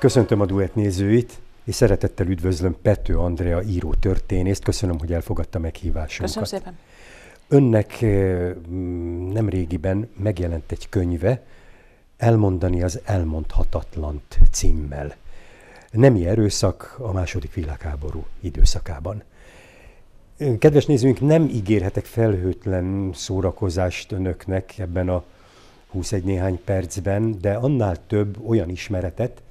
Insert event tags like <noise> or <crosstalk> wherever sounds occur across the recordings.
Köszöntöm a duett nézőit, és szeretettel üdvözlöm Pető Andrea író történészt. Köszönöm, hogy elfogadta meghívásunkat. Köszönöm szépen. Önnek eh, nem régiben megjelent egy könyve, Elmondani az elmondhatatlant címmel. Nemi erőszak a második világháború időszakában. Eh, kedves nézőink, nem ígérhetek felhőtlen szórakozást önöknek ebben a 21 néhány percben, de annál több olyan ismeretet,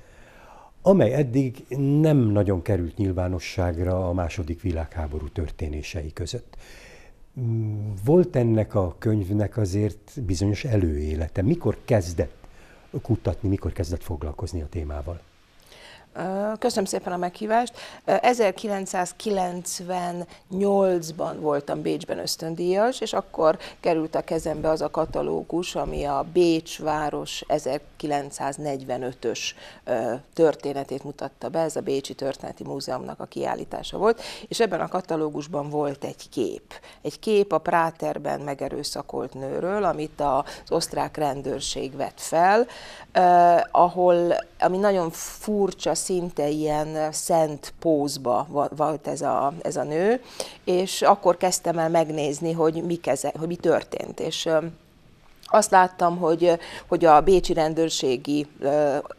amely eddig nem nagyon került nyilvánosságra a második világháború történései között. Volt ennek a könyvnek azért bizonyos előélete. Mikor kezdett kutatni, mikor kezdett foglalkozni a témával? Köszönöm szépen a meghívást. 1998-ban voltam Bécsben ösztöndíjas, és akkor került a kezembe az a katalógus, ami a Bécs város 1945-ös történetét mutatta be, ez a Bécsi Történeti Múzeumnak a kiállítása volt, és ebben a katalógusban volt egy kép. Egy kép a Práterben megerőszakolt nőről, amit az osztrák rendőrség vett fel, ahol, ami nagyon furcsa szinte ilyen eh, szent pózba volt ez a, ez a nő, és akkor kezdtem el megnézni, hogy, mi, keze, hogy mi történt. És eh, azt láttam, hogy, hogy a bécsi rendőrségi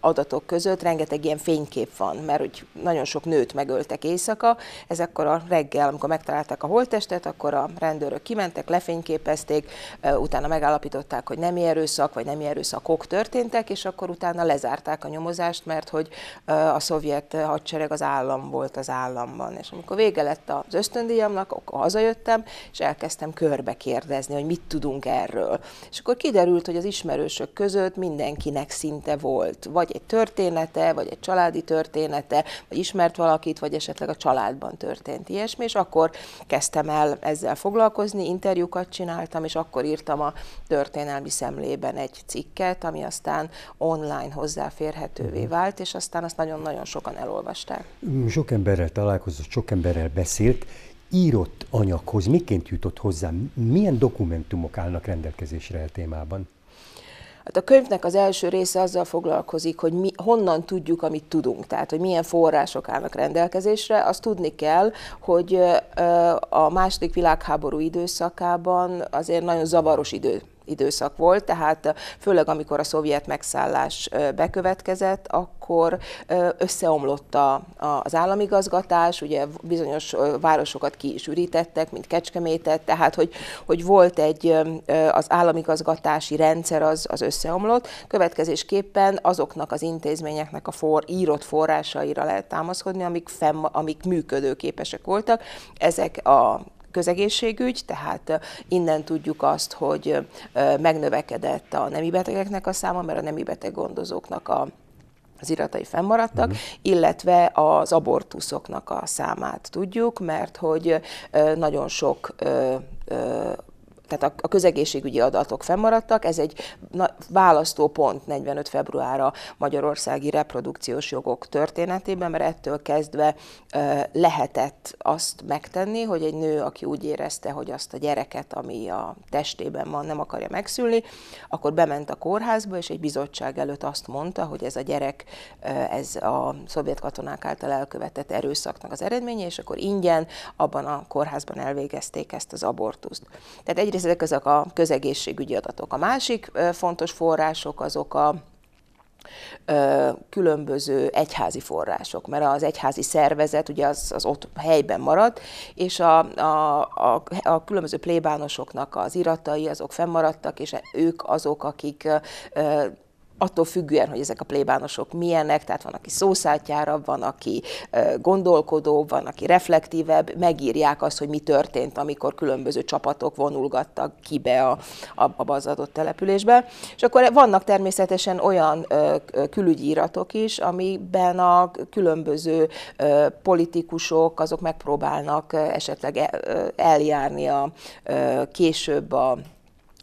adatok között rengeteg ilyen fénykép van, mert hogy nagyon sok nőt megöltek éjszaka, ezekkor a reggel, amikor megtalálták a holttestet, akkor a rendőrök kimentek, lefényképezték, utána megállapították, hogy nem erőszak, vagy nem erőszakok történtek, és akkor utána lezárták a nyomozást, mert hogy a szovjet hadsereg az állam volt az államban. És amikor vége lett az ösztöndíjamnak, akkor hazajöttem, és elkezdtem körbe kérdezni, hogy mit tudunk erről. És akkor kiderült, hogy az ismerősök között mindenkinek szinte volt, vagy egy története, vagy egy családi története, vagy ismert valakit, vagy esetleg a családban történt ilyesmi, és akkor kezdtem el ezzel foglalkozni, interjúkat csináltam, és akkor írtam a történelmi szemlében egy cikket, ami aztán online hozzáférhetővé mhm. vált, és aztán azt nagyon-nagyon sokan elolvasták. Sok emberrel találkozott, sok emberrel beszélt, írott anyaghoz miként jutott hozzá? Milyen dokumentumok állnak rendelkezésre a e témában? Hát a könyvnek az első része azzal foglalkozik, hogy mi, honnan tudjuk, amit tudunk, tehát hogy milyen források állnak rendelkezésre. Azt tudni kell, hogy a második világháború időszakában azért nagyon zavaros idő időszak volt, tehát főleg amikor a szovjet megszállás bekövetkezett, akkor összeomlott a, az államigazgatás, ugye bizonyos városokat ki is ürítettek, mint Kecskemétet, tehát hogy, hogy volt egy, az államigazgatási rendszer az, az összeomlott, következésképpen azoknak az intézményeknek a for, írott forrásaira lehet támaszkodni, amik, fenn, amik működőképesek voltak, ezek a közegészségügy, tehát innen tudjuk azt, hogy megnövekedett a nemi betegeknek a száma, mert a nemi beteg gondozóknak a az iratai fennmaradtak, uh-huh. illetve az abortuszoknak a számát tudjuk, mert hogy nagyon sok tehát a közegészségügyi adatok fennmaradtak, ez egy választópont 45. február a magyarországi reprodukciós jogok történetében, mert ettől kezdve lehetett azt megtenni, hogy egy nő, aki úgy érezte, hogy azt a gyereket, ami a testében van, nem akarja megszülni, akkor bement a kórházba, és egy bizottság előtt azt mondta, hogy ez a gyerek, ez a szovjet katonák által elkövetett erőszaknak az eredménye, és akkor ingyen abban a kórházban elvégezték ezt az abortuszt. Tehát egyrészt és ezek azok a közegészségügyi adatok. A másik fontos források azok a különböző egyházi források, mert az egyházi szervezet ugye az, az ott helyben maradt, és a, a, a, a különböző plébánosoknak az iratai azok fennmaradtak, és ők azok, akik attól függően, hogy ezek a plébánosok milyenek, tehát van, aki szószátjárabb, van, aki gondolkodó, van, aki reflektívebb, megírják azt, hogy mi történt, amikor különböző csapatok vonulgattak ki be a, a az adott településbe. És akkor vannak természetesen olyan külügyi iratok is, amiben a különböző politikusok, azok megpróbálnak esetleg eljárni a később a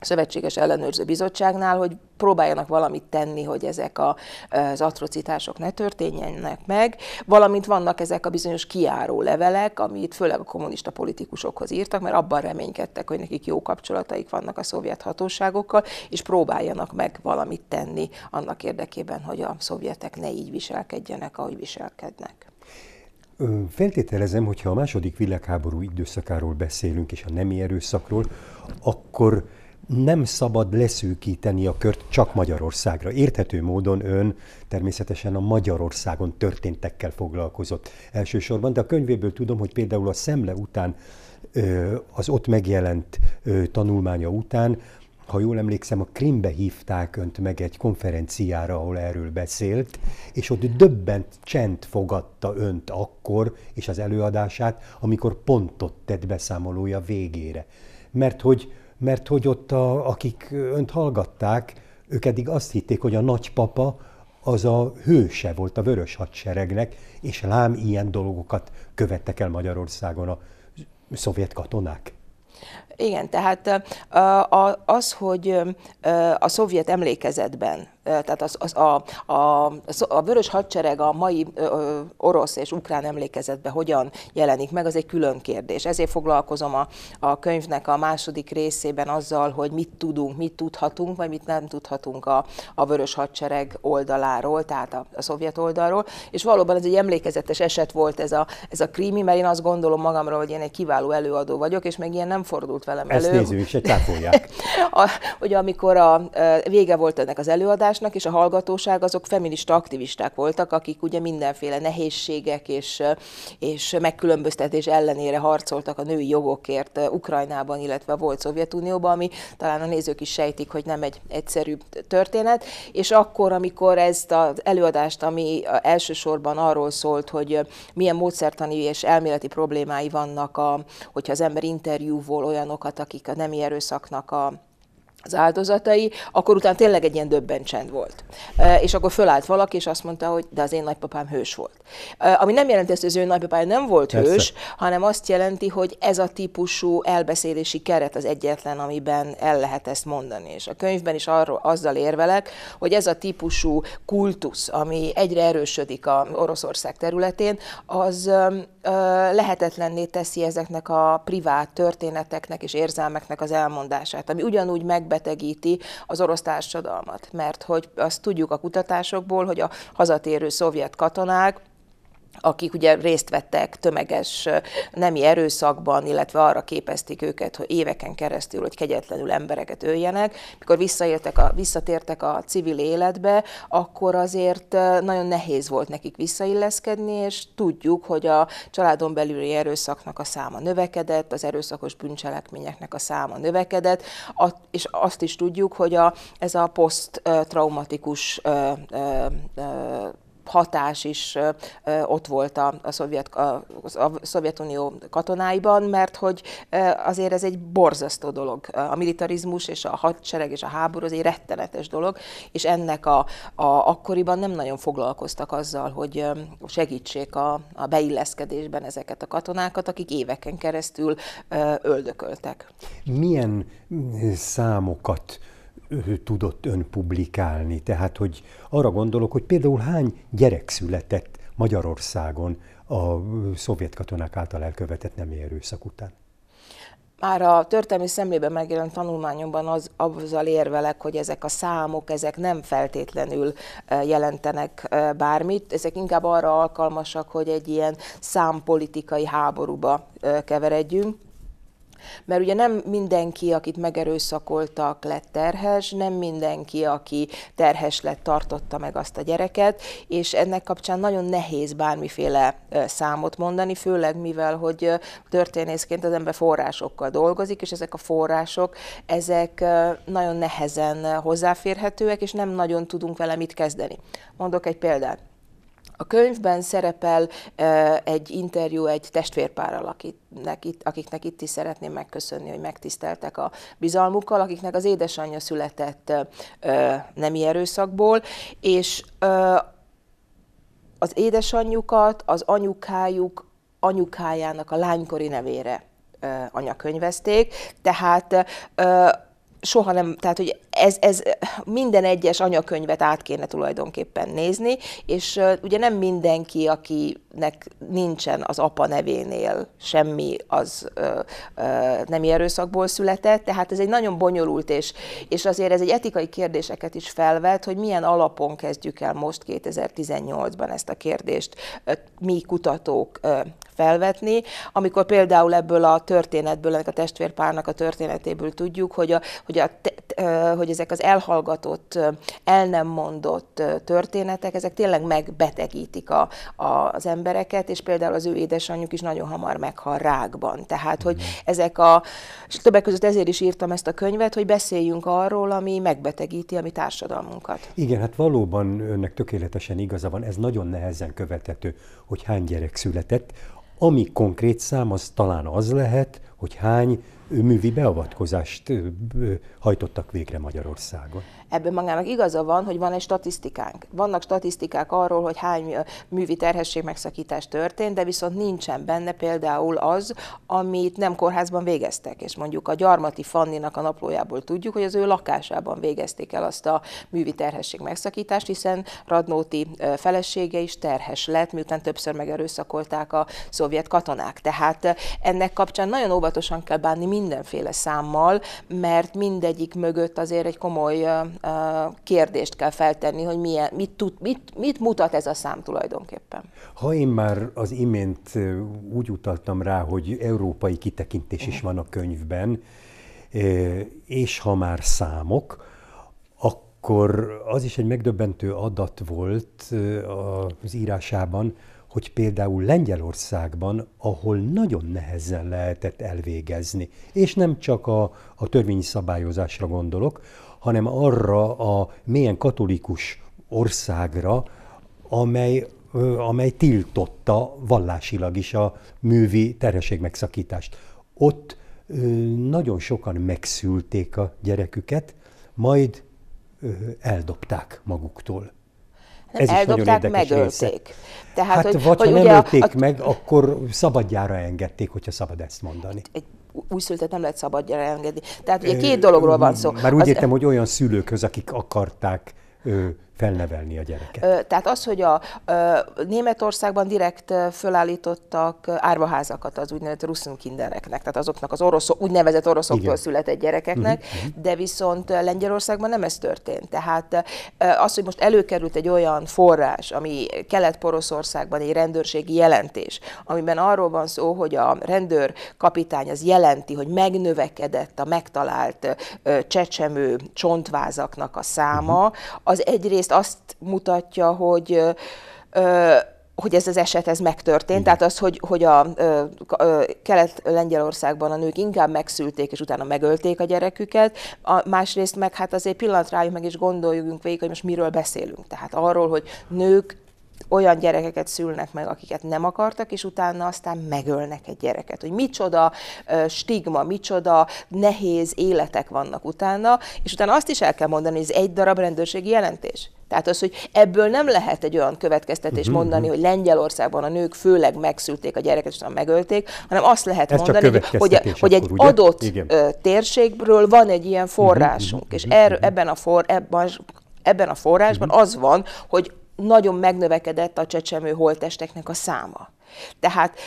Szövetséges Ellenőrző Bizottságnál, hogy próbáljanak valamit tenni, hogy ezek a, az atrocitások ne történjenek meg, valamint vannak ezek a bizonyos kiáró levelek, amit főleg a kommunista politikusokhoz írtak, mert abban reménykedtek, hogy nekik jó kapcsolataik vannak a szovjet hatóságokkal, és próbáljanak meg valamit tenni annak érdekében, hogy a szovjetek ne így viselkedjenek, ahogy viselkednek. Feltételezem, hogyha a második világháború időszakáról beszélünk, és a nemi erőszakról, akkor nem szabad leszűkíteni a kört csak Magyarországra. Érthető módon ön természetesen a Magyarországon történtekkel foglalkozott elsősorban, de a könyvéből tudom, hogy például a szemle után, az ott megjelent tanulmánya után, ha jól emlékszem, a Krimbe hívták önt meg egy konferenciára, ahol erről beszélt, és ott döbbent csend fogadta önt akkor, és az előadását, amikor pontot tett beszámolója végére. Mert hogy mert hogy ott, a, akik önt hallgatták, ők eddig azt hitték, hogy a nagypapa az a hőse volt a vörös hadseregnek, és lám ilyen dolgokat követtek el Magyarországon a szovjet katonák. Igen, tehát az, hogy a szovjet emlékezetben tehát az, az, a, a, a vörös hadsereg a mai orosz és ukrán emlékezetben hogyan jelenik meg, az egy külön kérdés. Ezért foglalkozom a, a könyvnek a második részében azzal, hogy mit tudunk, mit tudhatunk, vagy mit nem tudhatunk a, a vörös hadsereg oldaláról, tehát a, a szovjet oldalról. És valóban ez egy emlékezetes eset volt ez a, ez a krími, mert én azt gondolom magamról, hogy én egy kiváló előadó vagyok, és meg ilyen nem fordult velem Ezt elő. Ezt nézzük, se cáfolják. <laughs> a, ugye amikor a, e, vége volt ennek az előadásnak, és a hallgatóság azok feminista aktivisták voltak, akik ugye mindenféle nehézségek és, e, és megkülönböztetés ellenére harcoltak a női jogokért e, Ukrajnában, illetve volt Szovjetunióban, ami talán a nézők is sejtik, hogy nem egy egyszerű történet. És akkor, amikor ezt az előadást, ami elsősorban arról szólt, hogy milyen módszertani és elméleti problémái vannak, a, hogyha az ember interjúvol olyan olyanokat, akik a nemi erőszaknak a, az áldozatai, akkor utána tényleg egy ilyen döbbencsend volt. E, és akkor fölállt valaki, és azt mondta, hogy de az én nagypapám hős volt. E, ami nem jelenti ezt, hogy az ő nagypapája nem volt Persze. hős, hanem azt jelenti, hogy ez a típusú elbeszélési keret az egyetlen, amiben el lehet ezt mondani. És a könyvben is arról, azzal érvelek, hogy ez a típusú kultusz, ami egyre erősödik a Oroszország területén, az lehetetlenné teszi ezeknek a privát történeteknek és érzelmeknek az elmondását, ami ugyanúgy megbetegíti az orosz társadalmat, mert hogy azt tudjuk a kutatásokból, hogy a hazatérő szovjet katonák akik ugye részt vettek tömeges nemi erőszakban, illetve arra képezték őket, hogy éveken keresztül, hogy kegyetlenül embereket öljenek. Mikor visszaértek a, visszatértek a civil életbe, akkor azért nagyon nehéz volt nekik visszailleszkedni, és tudjuk, hogy a családon belüli erőszaknak a száma növekedett, az erőszakos bűncselekményeknek a száma növekedett, és azt is tudjuk, hogy a, ez a poszttraumatikus hatás is ott volt a, a, Szovjet, a, a Szovjetunió katonáiban, mert hogy azért ez egy borzasztó dolog. A militarizmus és a hadsereg és a háború az egy rettenetes dolog, és ennek a, a akkoriban nem nagyon foglalkoztak azzal, hogy segítsék a, a beilleszkedésben ezeket a katonákat, akik éveken keresztül öldököltek. Milyen számokat ő tudott ön publikálni? Tehát, hogy arra gondolok, hogy például hány gyerek született Magyarországon a szovjet katonák által elkövetett nem erőszak után? Már a történelmi szemlében megjelent tanulmányomban az, azzal érvelek, hogy ezek a számok, ezek nem feltétlenül jelentenek bármit, ezek inkább arra alkalmasak, hogy egy ilyen számpolitikai háborúba keveredjünk. Mert ugye nem mindenki, akit megerőszakoltak, lett terhes, nem mindenki, aki terhes lett, tartotta meg azt a gyereket, és ennek kapcsán nagyon nehéz bármiféle számot mondani, főleg mivel, hogy történészként az ember forrásokkal dolgozik, és ezek a források, ezek nagyon nehezen hozzáférhetőek, és nem nagyon tudunk vele mit kezdeni. Mondok egy példát. A könyvben szerepel egy interjú egy testvérpárral, akiknek itt, akiknek itt is szeretném megköszönni, hogy megtiszteltek a bizalmukkal, akiknek az édesanyja született nemi erőszakból, és az édesanyjukat az anyukájuk anyukájának a lánykori nevére anyakönyvezték, tehát soha nem, tehát hogy ez, ez minden egyes anyakönyvet át kéne tulajdonképpen nézni, és ugye nem mindenki, akinek nincsen az apa nevénél semmi, az ö, ö, erőszakból született, tehát ez egy nagyon bonyolult, és, és azért ez egy etikai kérdéseket is felvet, hogy milyen alapon kezdjük el most 2018-ban ezt a kérdést mi kutatók felvetni, amikor például ebből a történetből, ennek a testvérpárnak a történetéből tudjuk, hogy a, hogy a, te, hogy hogy ezek az elhallgatott, el nem mondott történetek, ezek tényleg megbetegítik a, a, az embereket, és például az ő édesanyjuk is nagyon hamar meghal rákban. Tehát, hogy mhm. ezek a, és többek között ezért is írtam ezt a könyvet, hogy beszéljünk arról, ami megbetegíti a mi társadalmunkat. Igen, hát valóban önnek tökéletesen igaza van, ez nagyon nehezen követhető, hogy hány gyerek született. Ami konkrét szám, az talán az lehet, hogy hány művi beavatkozást hajtottak végre Magyarországon. Ebben magának igaza van, hogy van egy statisztikánk. Vannak statisztikák arról, hogy hány művi terhesség megszakítás történt, de viszont nincsen benne például az, amit nem kórházban végeztek. És mondjuk a Gyarmati Fanninak a naplójából tudjuk, hogy az ő lakásában végezték el azt a művi terhesség megszakítást, hiszen Radnóti felesége is terhes lett, miután többször megerőszakolták a szovjet katonák. Tehát ennek kapcsán nagyon óvatosan kell bánni mindenféle számmal, mert mindegyik mögött azért egy komoly kérdést kell feltenni, hogy milyen, mit, tud, mit, mit mutat ez a szám tulajdonképpen. Ha én már az imént úgy utaltam rá, hogy európai kitekintés is mhm. van a könyvben, és ha már számok, akkor az is egy megdöbbentő adat volt az írásában, hogy például Lengyelországban, ahol nagyon nehezen lehetett elvégezni, és nem csak a, a törvényi szabályozásra gondolok, hanem arra a mélyen katolikus országra, amely, amely tiltotta vallásilag is a művi terhesség megszakítást. Ott nagyon sokan megszülték a gyereküket, majd eldobták maguktól. Ez Eldobták, is megölték. Tehát, hát hogy, vagy hogy ha nem ölték a, meg, akkor szabadjára engedték, hogyha szabad ezt mondani. Egy, újszültet nem lehet szabadjára engedni. Tehát ugye két dologról van szó. Már úgy az, értem, hogy olyan szülőkhöz, akik akarták felnevelni a gyereket. Tehát az, hogy a, a Németországban direkt fölállítottak árvaházakat az úgynevezett russzunkindereknek, tehát azoknak az orosz, úgynevezett oroszoktól Igen. született gyerekeknek, uh-huh. de viszont Lengyelországban nem ez történt. Tehát az, hogy most előkerült egy olyan forrás, ami Kelet-Poroszországban egy rendőrségi jelentés, amiben arról van szó, hogy a rendőr kapitány az jelenti, hogy megnövekedett a megtalált csecsemő csontvázaknak a száma, uh-huh. az egyrészt egyrészt azt mutatja, hogy hogy ez az eset ez megtörtént, Igen. tehát az, hogy, hogy a Kelet-Lengyelországban a nők inkább megszülték, és utána megölték a gyereküket, a, másrészt meg hát azért pillanat rájuk meg, és gondoljunk végig, hogy most miről beszélünk. Tehát arról, hogy nők olyan gyerekeket szülnek meg, akiket nem akartak, és utána aztán megölnek egy gyereket. Hogy micsoda stigma, micsoda nehéz életek vannak utána, és utána azt is el kell mondani, hogy ez egy darab rendőrségi jelentés. Tehát az, hogy ebből nem lehet egy olyan következtetés uh-huh. Mhm, mondani, mhm. hogy Lengyelországban a nők főleg megszülték a gyereket, és megölték, hanem azt lehet Ez mondani, hogy, akkor, hogy egy ugye? adott Igen. térségről van egy ilyen mhm, forrásunk, uh-huh. és er, uh-huh. ebben, a for, ebben, ebben a forrásban uh-huh. az van, hogy nagyon megnövekedett a csecsemő holtesteknek a száma. Tehát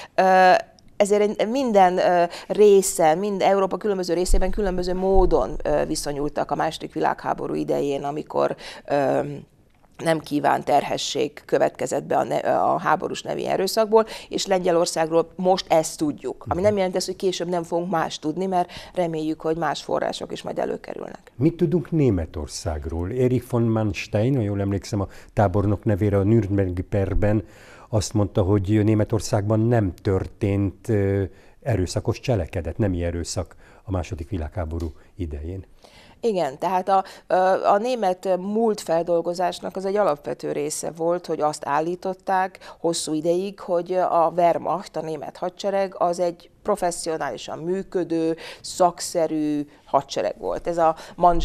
ezért minden része, mind Európa különböző részében különböző módon viszonyultak a második világháború idején, amikor nem kíván terhesség következett be a, ne, a háborús nevi erőszakból, és Lengyelországról most ezt tudjuk. Ami mhm. nem jelenti hogy később nem fogunk más tudni, mert reméljük, hogy más források is majd előkerülnek. Mit tudunk Németországról? Erich von Manstein, ha jól emlékszem a tábornok nevére a Nürnbergi perben, azt mondta, hogy Németországban nem történt erőszakos cselekedet, nem erőszak a második világháború idején. Igen, tehát a, a német múltfeldolgozásnak az egy alapvető része volt, hogy azt állították hosszú ideig, hogy a Wehrmacht, a német hadsereg az egy professzionálisan működő, szakszerű, hadsereg volt. Ez a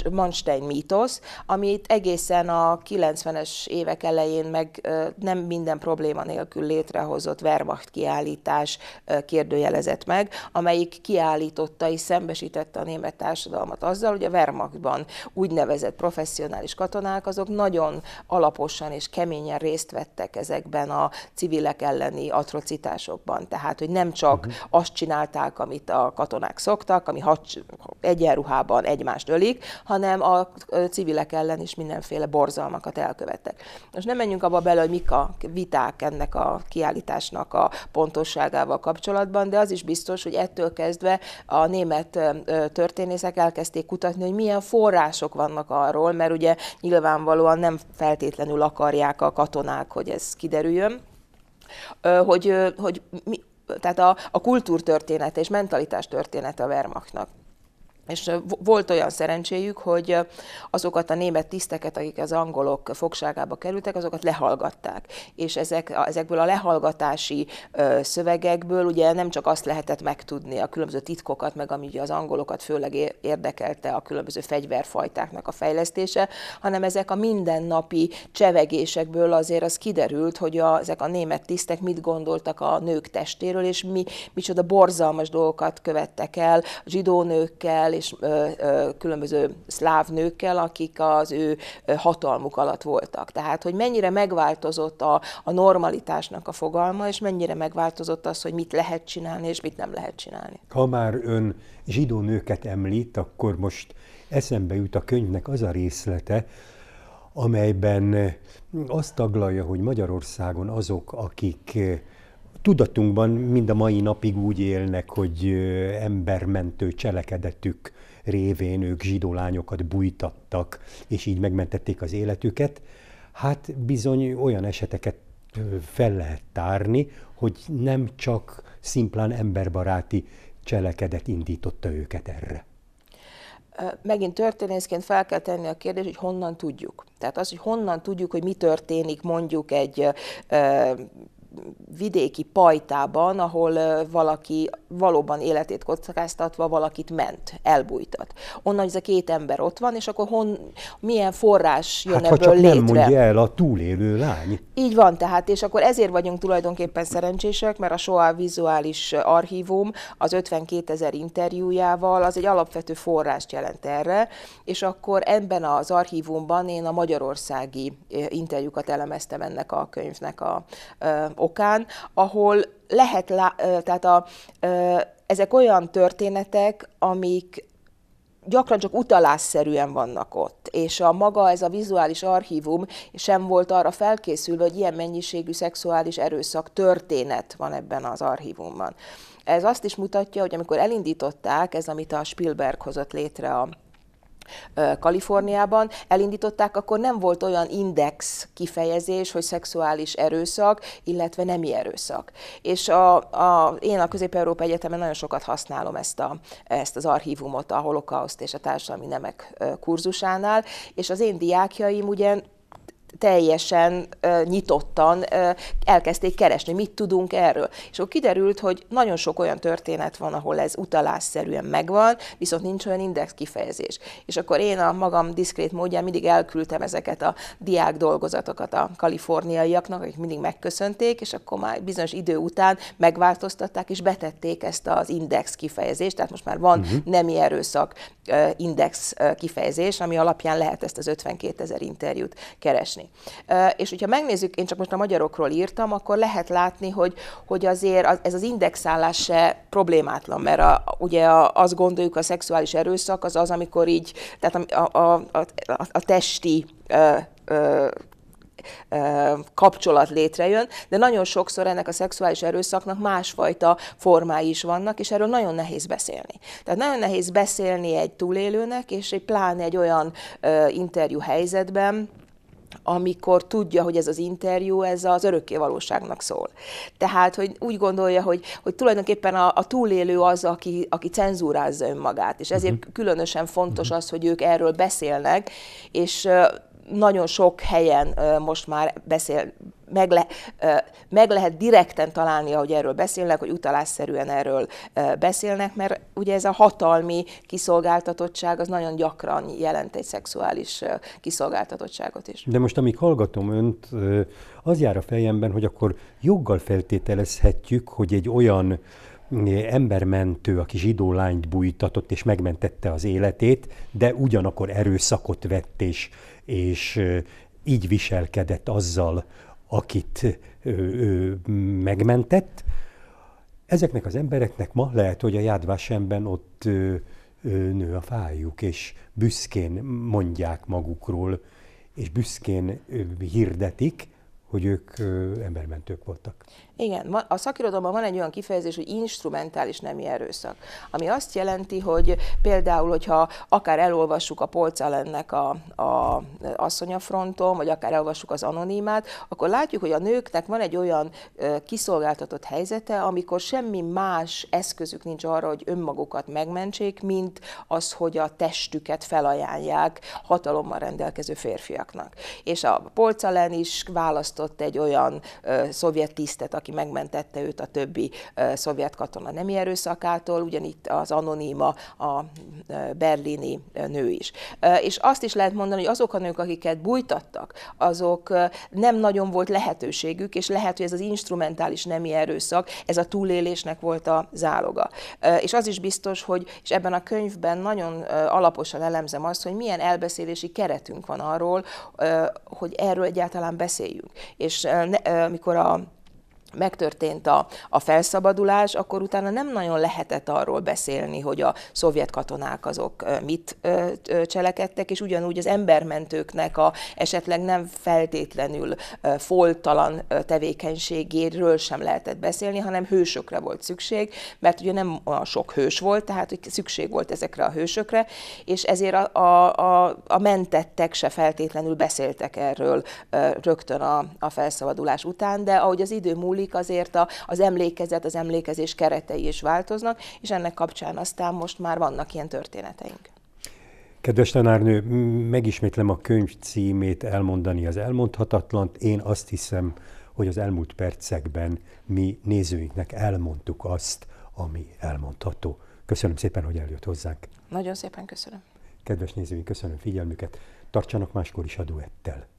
Manstein mítosz, amit egészen a 90-es évek elején meg nem minden probléma nélkül létrehozott Wehrmacht kiállítás kérdőjelezett meg, amelyik kiállította és szembesítette a német társadalmat azzal, hogy a Wehrmachtban úgynevezett professzionális katonák azok nagyon alaposan és keményen részt vettek ezekben a civilek elleni atrocitásokban. Tehát, hogy nem csak mhm. azt csinálták, amit a katonák szoktak, ami egyen ruhában egymást ölik, hanem a civilek ellen is mindenféle borzalmakat elkövettek. Most nem menjünk abba bele, hogy mik a viták ennek a kiállításnak a pontosságával kapcsolatban, de az is biztos, hogy ettől kezdve a német történészek elkezdték kutatni, hogy milyen források vannak arról, mert ugye nyilvánvalóan nem feltétlenül akarják a katonák, hogy ez kiderüljön, hogy, hogy mi, tehát a, a kultúrtörténete és mentalitás története a Wehrmachtnak és volt olyan szerencséjük, hogy azokat a német tiszteket, akik az angolok fogságába kerültek, azokat lehallgatták. És ezek, ezekből a lehallgatási szövegekből ugye nem csak azt lehetett megtudni, a különböző titkokat, meg ami ugye az angolokat főleg érdekelte a különböző fegyverfajtáknak a fejlesztése, hanem ezek a mindennapi csevegésekből azért az kiderült, hogy a, ezek a német tisztek mit gondoltak a nők testéről, és mi, micsoda borzalmas dolgokat követtek el zsidó nőkkel, és különböző szláv nőkkel, akik az ő hatalmuk alatt voltak. Tehát, hogy mennyire megváltozott a, a normalitásnak a fogalma, és mennyire megváltozott az, hogy mit lehet csinálni, és mit nem lehet csinálni. Ha már ön zsidó nőket említ, akkor most eszembe jut a könyvnek az a részlete, amelyben azt taglalja, hogy Magyarországon azok, akik tudatunkban mind a mai napig úgy élnek, hogy embermentő cselekedetük révén ők zsidó lányokat bújtattak, és így megmentették az életüket. Hát bizony olyan eseteket fel lehet tárni, hogy nem csak szimplán emberbaráti cselekedet indította őket erre. Megint történészként fel kell tenni a kérdést, hogy honnan tudjuk. Tehát az, hogy honnan tudjuk, hogy mi történik mondjuk egy vidéki pajtában, ahol valaki valóban életét kockáztatva valakit ment, elbújtat. Onnan ez a két ember ott van, és akkor hon, milyen forrás jön hát, ebből ha csak létre. nem mondja el a túlélő lány. Így van tehát, és akkor ezért vagyunk tulajdonképpen szerencsések, mert a Soá Vizuális Archívum az 52 ezer interjújával az egy alapvető forrást jelent erre, és akkor ebben az archívumban én a magyarországi interjúkat elemeztem ennek a könyvnek a a okán, ahol lehet, lá- tehát a, ezek olyan történetek, amik gyakran csak utalásszerűen vannak ott, és a maga ez a vizuális archívum sem volt arra felkészülve, hogy ilyen mennyiségű szexuális erőszak történet van ebben az archívumban. Ez azt is mutatja, hogy amikor elindították, ez amit a Spielberg hozott létre a Kaliforniában elindították, akkor nem volt olyan index kifejezés, hogy szexuális erőszak, illetve nemi erőszak. És a, a, én a Közép-Európa Egyetemen nagyon sokat használom ezt, a, ezt az archívumot a holokauszt és a társadalmi nemek kurzusánál, és az én diákjaim ugye teljesen nyitottan ö, elkezdték keresni, mit tudunk erről. És akkor kiderült, hogy nagyon sok olyan történet van, ahol ez utalásszerűen megvan, viszont nincs olyan index kifejezés. És akkor én a magam diszkrét módján mindig elküldtem ezeket a diák dolgozatokat a kaliforniaiaknak, akik mindig megköszönték, és akkor már bizonyos idő után megváltoztatták, és betették ezt az index kifejezést, tehát most már van uh-huh. nemi erőszak index kifejezés, ami alapján lehet ezt az 52 ezer interjút keresni megvalósítani. És hogyha megnézzük, én csak most a magyarokról írtam, akkor lehet látni, hogy, hogy azért ez az indexálás se problémátlan, mert a, ugye a, azt gondoljuk, a szexuális erőszak az az, amikor így, tehát a, a, a, a, a testi ö, ö, kapcsolat létrejön, de nagyon sokszor ennek a szexuális erőszaknak másfajta formái is vannak, és erről nagyon nehéz beszélni. Tehát nagyon nehéz beszélni egy túlélőnek, és egy pláne egy olyan ö, interjú helyzetben, amikor tudja, hogy ez az interjú, ez az örökké valóságnak szól. Tehát, hogy úgy gondolja, hogy, hogy tulajdonképpen a, a túlélő az, aki, aki cenzúrázza önmagát, és ezért uh-huh. különösen fontos uh-huh. az, hogy ők erről beszélnek, és nagyon sok helyen most már beszél, meg, le, meg lehet direkten találni, ahogy erről beszélnek, hogy utalásszerűen erről beszélnek, mert ugye ez a hatalmi kiszolgáltatottság az nagyon gyakran jelent egy szexuális kiszolgáltatottságot is. De most, amíg hallgatom önt, az jár a fejemben, hogy akkor joggal feltételezhetjük, hogy egy olyan mm, embermentő, aki zsidó lányt bújtatott és megmentette az életét, de ugyanakkor erőszakot vett és, és így viselkedett azzal, akit ö, ö, megmentett. Ezeknek az embereknek ma lehet, hogy a jádvásemben ott ö, ö, nő a fájuk, és büszkén mondják magukról, és büszkén ö, hirdetik, hogy ők ö, embermentők voltak. Igen, a szakirodalomban van egy olyan kifejezés, hogy instrumentális nemi erőszak, ami azt jelenti, hogy például, hogyha akár elolvassuk a lennek a, a asszonyafronton, vagy akár elolvassuk az anonimát, akkor látjuk, hogy a nőknek van egy olyan kiszolgáltatott helyzete, amikor semmi más eszközük nincs arra, hogy önmagukat megmentsék, mint az, hogy a testüket felajánlják hatalommal rendelkező férfiaknak. És a polca is választott egy olyan ö, szovjet tisztet, aki megmentette őt a többi szovjet katona nemi erőszakától, ugyanitt az anonima a berlini nő is. És azt is lehet mondani, hogy azok a nők, akiket bújtattak, azok nem nagyon volt lehetőségük, és lehet, hogy ez az instrumentális nemi erőszak, ez a túlélésnek volt a záloga. És az is biztos, hogy, és ebben a könyvben nagyon alaposan elemzem azt, hogy milyen elbeszélési keretünk van arról, hogy erről egyáltalán beszéljünk. És ne, mikor a megtörtént a, a felszabadulás, akkor utána nem nagyon lehetett arról beszélni, hogy a szovjet katonák azok mit cselekedtek, és ugyanúgy az embermentőknek a esetleg nem feltétlenül foltalan tevékenységéről sem lehetett beszélni, hanem hősökre volt szükség, mert ugye nem olyan sok hős volt, tehát hogy szükség volt ezekre a hősökre, és ezért a, a, a, a mentettek se feltétlenül beszéltek erről rögtön a, a felszabadulás után, de ahogy az idő múlik, változik, azért a, az emlékezet, az emlékezés keretei is változnak, és ennek kapcsán aztán most már vannak ilyen történeteink. Kedves tanárnő, megismétlem a könyv címét elmondani az elmondhatatlant. Én azt hiszem, hogy az elmúlt percekben mi nézőinknek elmondtuk azt, ami elmondható. Köszönöm szépen, hogy eljött hozzánk. Nagyon szépen köszönöm. Kedves nézőink, köszönöm figyelmüket. Tartsanak máskor is a duettel.